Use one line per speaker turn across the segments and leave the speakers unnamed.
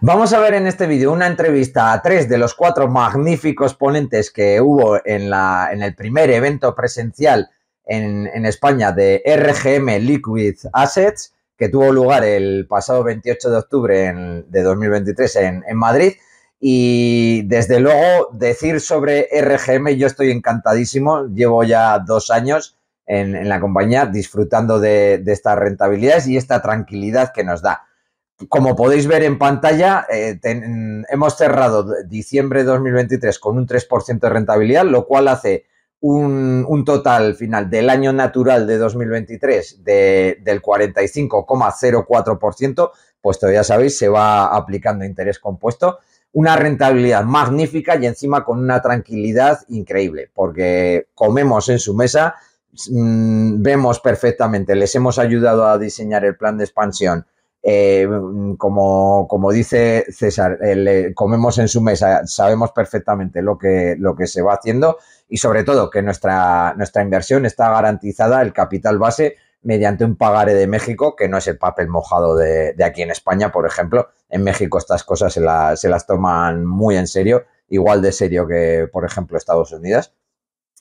Vamos a ver en este vídeo una entrevista a tres de los cuatro magníficos ponentes que hubo en, la, en el primer evento presencial en, España de RGM Liquid Assets, que tuvo lugar el pasado 28 de octubre de 2023 en, en Madrid. Y desde luego decir sobre RGM, yo estoy encantadísimo, llevo ya dos años en, la compañía disfrutando de estas rentabilidades y esta tranquilidad que nos da. Como podéis ver en pantalla, eh, hemos cerrado diciembre de 2023 con un 3% de rentabilidad, lo cual hace un, total final del año natural de 2023 del 45,04%, pues todavía sabéis, se va aplicando interés compuesto. Una rentabilidad magnífica y encima con una tranquilidad increíble, porque comemos en su mesa, mm, vemos perfectamente, les hemos ayudado a diseñar el plan de expansión eh, mm, como, como, dice César, eh, comemos en su mesa, sabemos perfectamente lo que, lo que se va haciendo y sobre todo que nuestra, nuestra inversión está garantizada, el capital base, mediante un pagaré de México, que no es el papel mojado de, aquí en España, por ejemplo. En México estas cosas se, las toman muy en serio, igual de serio que, por ejemplo, Estados Unidos.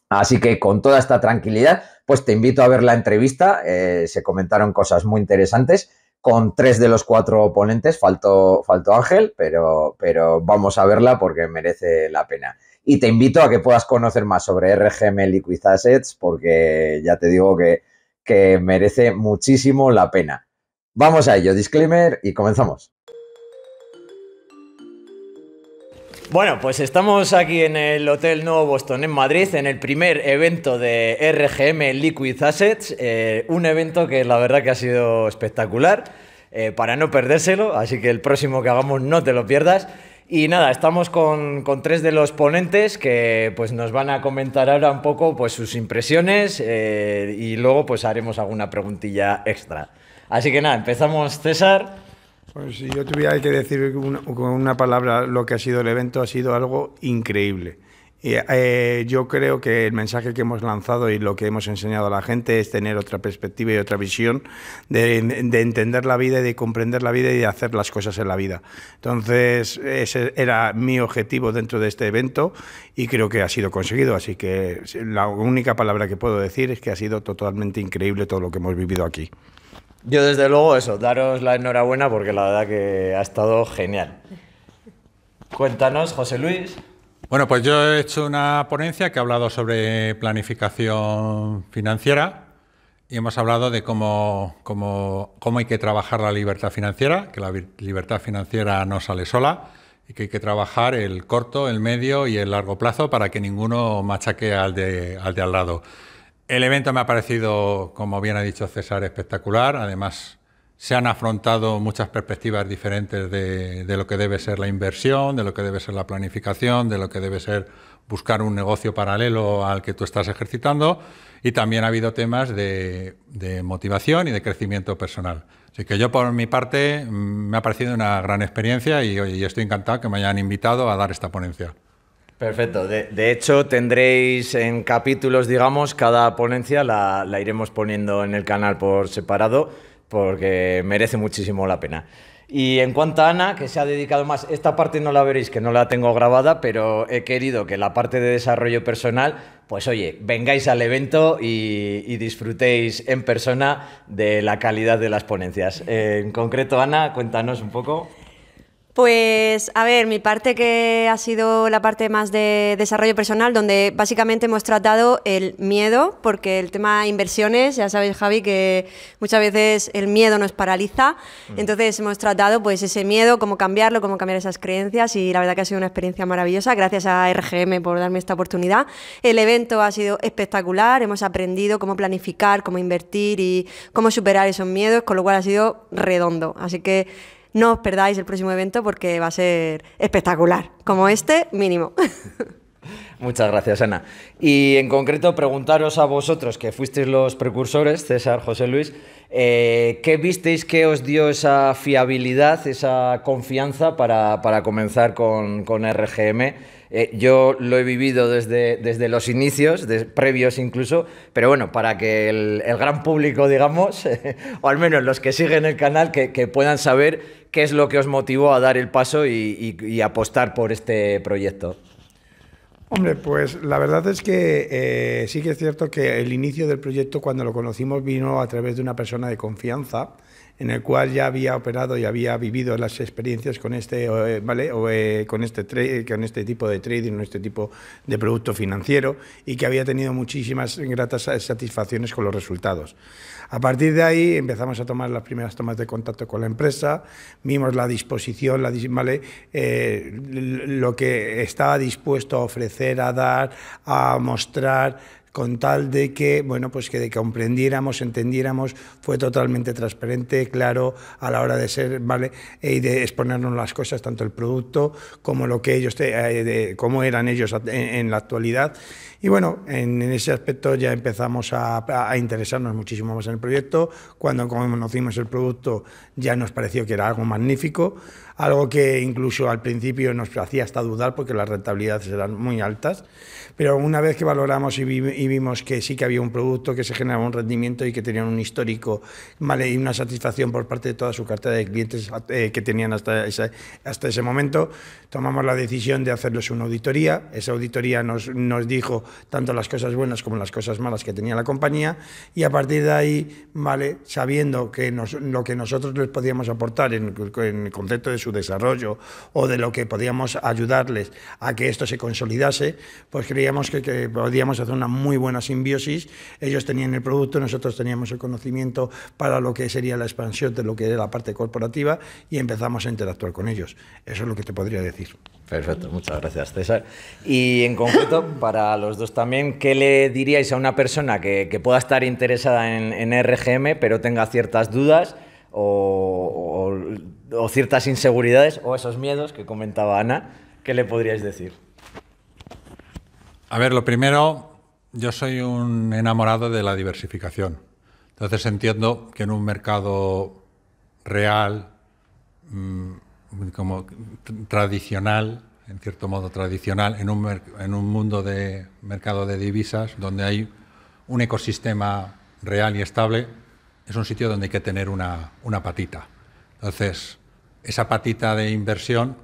Así que con toda esta tranquilidad, pues te invito a ver la entrevista. Eh, se comentaron cosas muy interesantes con tres de los cuatro oponentes. Faltó, faltó Ángel, pero, pero vamos a verla porque merece la pena. Y te invito a que puedas conocer más sobre RGM Liquid Assets porque ya te digo que, que merece muchísimo la pena. Vamos a ello, disclaimer y comenzamos. Bueno, pues estamos aquí en el Hotel Nuevo Boston, en Madrid, en el primer evento de RGM Liquid Assets, eh, un evento que la verdad que ha sido espectacular, eh, para no perdérselo, así que el próximo que hagamos no te lo pierdas. Y nada, estamos con, tres de los ponentes que pues, nos van a comentar ahora un poco pues, sus impresiones eh, y luego pues, haremos alguna preguntilla extra. Así que nada, empezamos César. Pues si yo tuviera que decir
con una palabra lo que ha sido el evento, ha sido algo increíble. Eh, yo creo que el mensaje que hemos lanzado y lo que hemos enseñado a la gente es tener otra perspectiva y otra visión de entender la vida y de comprender la vida y de hacer las cosas en la vida. Entonces, ese era mi objetivo dentro de este evento y creo que ha sido conseguido. Así que la única palabra que puedo decir es que ha sido totalmente increíble todo lo que hemos
vivido aquí.
Yo desde luego eso, daros la enhorabuena porque la verdad que ha estado genial. Cuéntanos, José Luis.
Bueno, pues yo he hecho una ponencia que ha hablado sobre planificación financiera y hemos hablado de cómo, cómo, cómo hay que trabajar la libertad financiera, que la libertad financiera no sale sola y que hay que trabajar el corto, el medio y el largo plazo para que ninguno machaque al de al, de al lado. El evento me ha parecido, como bien ha dicho César, espectacular. Además, se han afrontado muchas perspectivas diferentes de, lo que debe ser la inversión, de lo que debe ser la planificación, de lo que debe ser buscar un negocio paralelo al que tú estás ejercitando. Y también ha habido temas de, motivación y de crecimiento personal. Así que yo, por mi parte, mm, me ha parecido una gran experiencia y, y estoy encantado que me hayan invitado a dar esta ponencia.
Perfecto. De, hecho, tendréis en capítulos, digamos, cada ponencia la, iremos poniendo en el canal por separado porque merece muchísimo la pena. Y en cuanto a Ana, que se ha dedicado más, esta parte no la veréis, que no la tengo grabada, pero he querido que la parte de desarrollo personal, pues oye, vengáis al evento y, y disfrutéis en persona de la calidad de las ponencias. Eh, en concreto, Ana, cuéntanos un poco. Pues a ver, mi parte que ha sido la parte más de desarrollo personal, donde básicamente hemos tratado el miedo, porque el tema inversiones, ya sabéis Javi, que muchas veces el miedo nos paraliza, mm. entonces hemos tratado pues ese miedo, cómo cambiarlo, cómo cambiar esas creencias y la verdad que ha sido una experiencia maravillosa, gracias a RGM por darme esta oportunidad. El evento ha sido espectacular, hemos aprendido cómo planificar, cómo invertir y cómo superar esos miedos, con lo cual ha sido redondo, así que no os perdáis el próximo evento porque va a ser espectacular, como este mínimo. Muchas gracias, Ana. Y en concreto, preguntaros a vosotros, que fuisteis los precursores, César, José Luis, eh, ¿qué visteis que os dio esa fiabilidad, esa confianza para, comenzar con, con RGM? Eh, yo lo he vivido desde, los inicios, previos incluso, pero bueno, para que el, gran público, digamos, o al menos los que siguen el canal, que, puedan saber qué es lo que os motivó a dar el paso y, apostar por este proyecto. Hombre, pues la
verdad es que eh, sí que es cierto que el inicio del proyecto, cuando lo conocimos, vino a través de una persona de confianza en el cual ya había operado y había vivido las experiencias con este, eh, ¿vale? O, eh, con, este eh, con este tipo de trading, con este tipo de producto financiero y que había tenido muchísimas gratas satisfacciones con los resultados. A partir de ahí empezamos a tomar las primeras tomas de contacto con la empresa, vimos la disposición, lo que estaba dispuesto a ofrecer, a dar, a mostrar, con tal de que, bueno, pues que, comprendiéramos, entendiéramos, fue totalmente transparente, claro, a la hora de ser, ¿vale? Y de exponernos las cosas, tanto el producto como lo que ellos, eh, de, cómo eran ellos en, la actualidad. Y bueno, en, ese aspecto ya empezamos a, interesarnos muchísimo más en el proyecto. Cuando conocimos el producto ya nos pareció que era algo magnífico, algo que incluso al principio nos hacía hasta dudar porque las rentabilidades eran muy altas. Pero una vez que valoramos vimos que sí que había un producto que se generaba un rendimiento y que tenían un histórico vale, y una satisfacción por parte de toda su cartera de clientes eh, que tenían hasta ese, hasta ese momento. Tomamos la decisión de hacerles una auditoría. Esa auditoría nos, nos dijo tanto las cosas buenas como las cosas malas que tenía la compañía y a partir de ahí, vale, sabiendo que lo que nosotros les podíamos aportar en, el concepto de su desarrollo o de lo que podíamos ayudarles a que esto se consolidase, pues creíamos que, que podíamos hacer una muy muy buena simbiosis. Ellos tenían el producto, nosotros teníamos el conocimiento para lo que sería la expansión de lo que era la parte corporativa y empezamos a interactuar con ellos.
Eso es lo que te podría decir. Perfecto, muchas gracias César. Y en concreto, para los dos también, ¿qué le diríais a una persona que, pueda estar interesada en, RGM pero tenga ciertas dudas o, o ciertas inseguridades o esos miedos que comentaba Ana? ¿Qué le podríais decir?
A ver, lo primero, yo soy un enamorado de la diversificación. Entonces entiendo que en un mercado real, mm, como tradicional, en cierto modo tradicional, en un, en un mundo de mercado de divisas, donde hay un ecosistema real y estable, es un sitio donde hay que tener una, una patita. Entonces, esa patita de inversión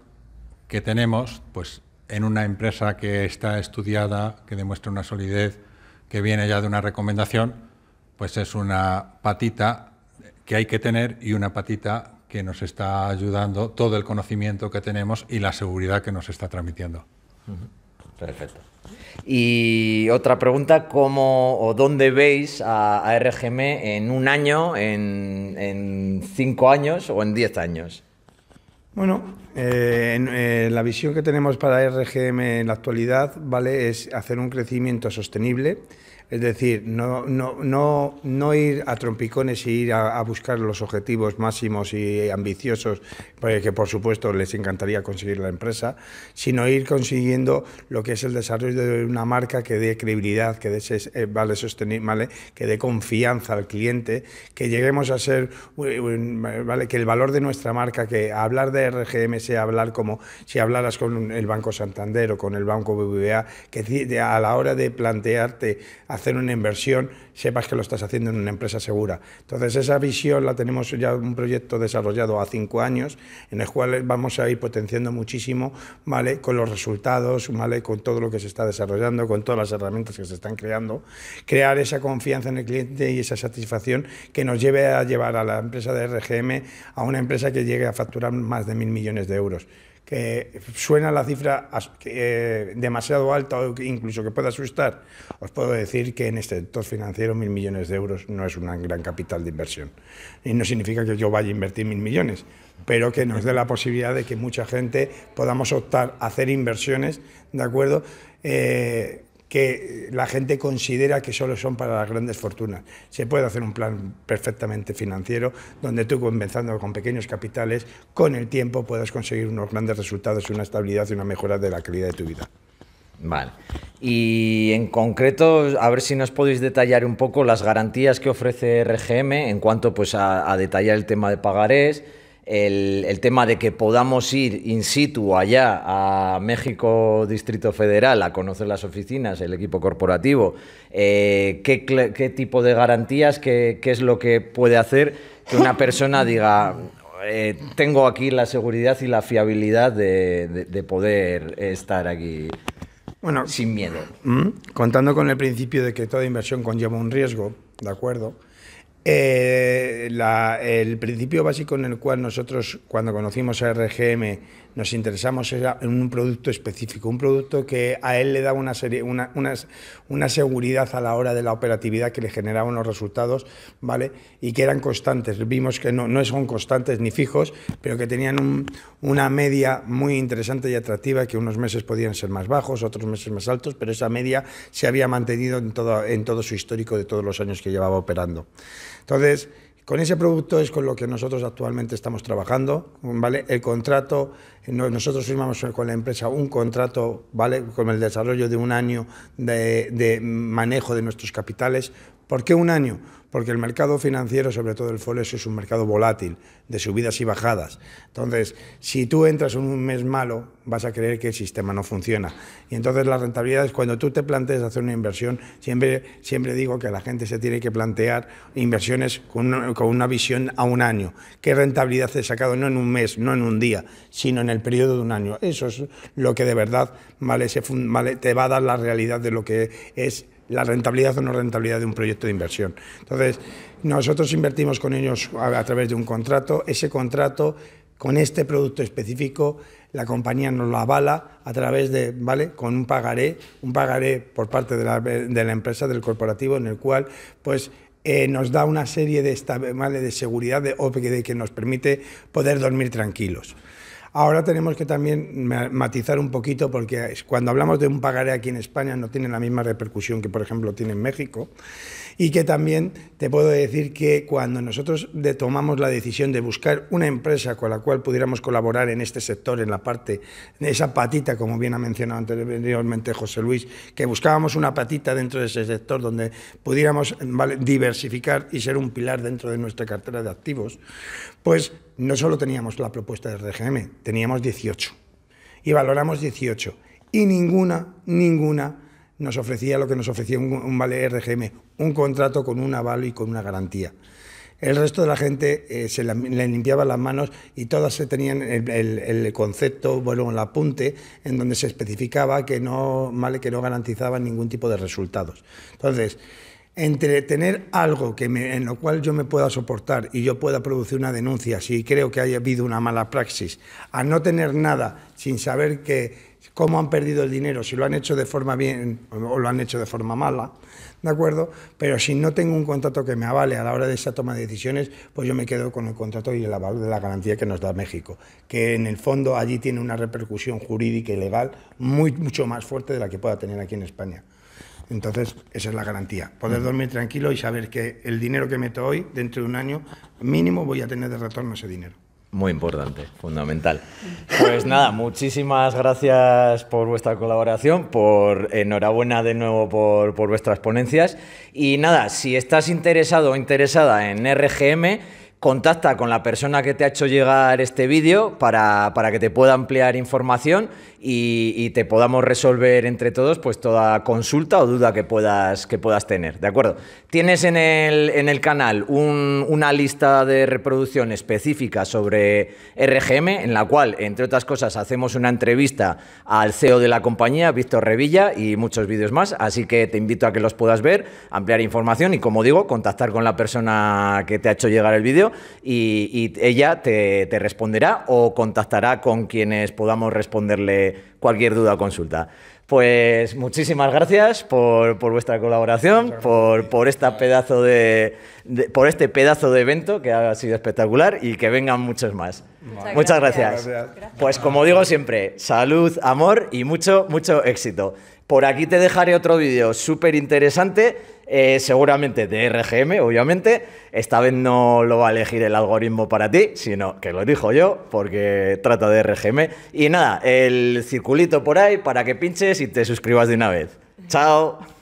que tenemos, pues en una empresa que está estudiada, que demuestra una solidez, que viene ya de una recomendación, pues es una patita que hay que tener y una patita que nos está ayudando todo el conocimiento que tenemos y la seguridad que nos está transmitiendo. Perfecto.
Y otra pregunta, ¿cómo o dónde veis a, RGM en un año, en cinco años o en diez años? Bueno,
eh, eh, la visión que tenemos para RGM en la actualidad ¿vale? es hacer un crecimiento sostenible es decir, no, no, no, no ir a trompicones y ir a, buscar los objetivos máximos y ambiciosos, que por supuesto les encantaría conseguir la empresa, sino ir consiguiendo lo que es el desarrollo de una marca que dé credibilidad, que dé eh, vale, sostenible, que dé confianza al cliente, que lleguemos a ser, ¿vale? que el valor de nuestra marca, que hablar de RGM sea hablar como si hablaras con el Banco Santander o con el Banco BBVA, que a la hora de plantearte hacer una inversión, sepas que lo estás haciendo en una empresa segura. Entonces, esa visión la tenemos ya un proyecto desarrollado a cinco años, en el cual vamos a ir potenciando muchísimo, Con los resultados, Con todo lo que se está desarrollando, con todas las herramientas que se están creando, crear esa confianza en el cliente y esa satisfacción que nos lleve a llevar a la empresa de RGM a una empresa que llegue a facturar más de mil millones de euros. Eh, suena la cifra eh, demasiado alta o incluso que pueda asustar, os puedo decir que en este sector financiero mil millones de euros no es una gran capital de inversión. Y no significa que yo vaya a invertir mil millones, pero que nos dé la posibilidad de que mucha gente podamos optar a hacer inversiones, ¿de acuerdo? Eh, que eh, la gente considera que solo son para las grandes fortunas. Se puede hacer un plan perfectamente financiero donde tú, comenzando con pequeños capitales, con el tiempo puedas conseguir unos
grandes resultados, una estabilidad y una mejora de la calidad de tu vida. Vale. Y en concreto, a ver si nos podéis detallar un poco las garantías que ofrece RGM en cuanto pues, a detallar el tema de pagarés el, tema de que podamos ir in situ allá a México Distrito Federal a conocer las oficinas, el equipo corporativo, eh, ¿qué, ¿qué, tipo de garantías, qué, es lo que puede hacer que una persona diga, eh, tengo aquí la seguridad y la fiabilidad de, de, de poder estar aquí bueno, sin miedo.
Mm, contando con el principio de que toda inversión conlleva un riesgo, ¿de acuerdo? Eh, el principio básico en el cual nosotros, cuando conocimos a RGM, nos interesamos en un producto específico, un producto que a él le daba una, serie, una, una, una, seguridad a la hora de la operatividad que le generaban unos resultados, ¿vale? Y que eran constantes. Vimos que no, no son constantes ni fijos, pero que tenían una media muy interesante y atractiva, que unos meses podían ser más bajos, otros meses más altos, pero esa media se había mantenido en todo, en todo su histórico de todos los años que llevaba operando. Entonces, con ese producto es con lo que nosotros actualmente estamos trabajando, ¿vale? El contrato, nosotros firmamos con la empresa un contrato, ¿vale? Con el desarrollo de un año de, de manejo de nuestros capitales, ¿Por qué un año? Porque el mercado financiero, sobre todo el forex, es un mercado volátil, de subidas y bajadas. Entonces, si tú entras en un mes malo, vas a creer que el sistema no funciona. Y entonces rentabilidad es cuando tú te plantees hacer una inversión, siempre, siempre digo que la gente se tiene que plantear inversiones con una, visión a un año. ¿Qué rentabilidad he sacado? No en un mes, no en un día, sino en el periodo de un año. Eso es lo que de verdad te va a dar la realidad de lo que es la rentabilidad o no rentabilidad de un proyecto de inversión. Entonces, nosotros invertimos con ellos a, través de un contrato, ese contrato con este producto específico, la compañía nos lo avala a través de, ¿vale? Con un pagaré, un pagaré por parte de la, empresa, del corporativo, en el cual, pues, eh, nos da una serie de, de seguridad de, de que nos permite poder dormir tranquilos. Ahora tenemos que también matizar un poquito porque cuando hablamos de un pagaré aquí en España no tiene la misma repercusión que, por ejemplo, tiene en México y que también te puedo decir que cuando nosotros tomamos la decisión de buscar una empresa con la cual pudiéramos colaborar en este sector, en la parte, esa patita, como bien ha mencionado anteriormente José Luis, que buscábamos una patita dentro de ese sector donde pudiéramos diversificar y ser un pilar dentro de nuestra cartera de activos, pues no solo teníamos la propuesta de RGM, teníamos 18 y valoramos 18 y ninguna, ninguna nos ofrecía lo que nos ofrecía un, vale RGM, un contrato con un aval y con una garantía. El resto de la gente eh, se le limpiaba las manos y todas se tenían el, concepto, bueno, el apunte, en donde se especificaba que no, vale, que no garantizaba ningún tipo de resultados. Entonces, entre tener algo que en lo cual yo me pueda soportar y yo pueda producir una denuncia si creo que haya habido una mala praxis, a no tener nada sin saber que cómo han perdido el dinero, si lo han hecho de forma bien o lo han hecho de forma mala, ¿de acuerdo? Pero si no tengo un contrato que me avale a la hora de esa toma de decisiones, pues yo me quedo con el contrato y el aval de la garantía que nos da México, que en el fondo allí tiene una repercusión jurídica y legal mucho más fuerte de la que pueda tener aquí en España. Entonces, esa es la garantía. Poder dormir tranquilo y saber que el dinero que meto hoy, dentro de un año mínimo, voy a tener de retorno ese dinero.
Muy importante, fundamental. Pues nada, muchísimas gracias por vuestra colaboración, por enhorabuena de nuevo por, vuestras ponencias. Y nada, si estás interesado o interesada en RGM, contacta con la persona que te ha hecho llegar este vídeo para, para que te pueda ampliar información y, te podamos resolver entre todos pues toda consulta o duda que puedas, que puedas tener, ¿de acuerdo? Tienes en el, canal una lista de reproducción específica sobre RGM, en la cual, entre otras cosas, hacemos una entrevista al CEO de la compañía, Víctor Revilla, y muchos vídeos más, así que te invito a que los puedas ver, ampliar información y, como digo, contactar con la persona que te ha hecho llegar el vídeo y, ella te responderá o contactará con quienes podamos responderle cualquier duda o consulta. Pues muchísimas gracias por, vuestra colaboración, por, pedazo de, por este pedazo de evento que ha sido espectacular y que vengan muchos más. Muchas, gracias. Pues como digo siempre, salud, amor y mucho, mucho éxito. Por aquí te dejaré otro vídeo súper interesante, eh, seguramente de RGM, obviamente. Esta vez no lo va a elegir el algoritmo para ti, sino que lo dijo yo, porque trata de RGM. Y nada, el circulito por ahí para que pinches y te suscribas de una vez. Chao.